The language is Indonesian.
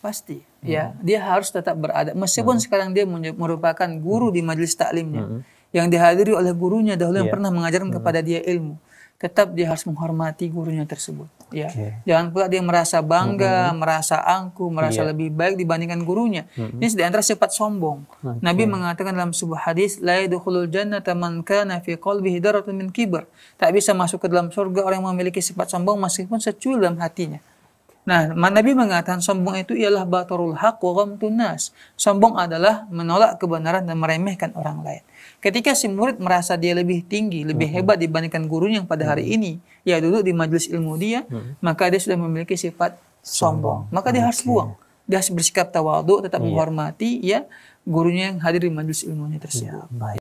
Pasti. Ya, hmm. dia harus tetap berada. Meskipun hmm. sekarang dia merupakan guru hmm. di majelis taklimnya. Hmm. Yang dihadiri oleh gurunya dahulu yeah. yang ya. pernah mengajarkan hmm. kepada dia ilmu. Tetap dia harus menghormati gurunya tersebut. Ya. Jangan pula dia merasa bangga, hmm. merasa angku merasa yeah. lebih baik dibandingkan gurunya. Hmm. Ini di antara sifat sombong. Okay. Nabi mengatakan dalam sebuah hadis, "La yadkhulul jannata man kana fi qalbihi daratun min kibar Tak bisa masuk ke dalam surga orang yang memiliki sifat sombong meskipun secuil dalam hatinya. Nah, Nabi mengatakan sombong itu ialah batarul haq wa tunas. Sombong adalah menolak kebenaran dan meremehkan orang lain. Ketika si murid merasa dia lebih tinggi, lebih hmm. hebat dibandingkan gurunya yang pada hari hmm. ini, ya duduk di majelis ilmu dia, hmm. maka dia sudah memiliki sifat sombong. Maka dia harus buang. Dia harus bersikap tawadu, tetap iya. menghormati ya gurunya yang hadir di majelis ilmunya tersebut. Iya.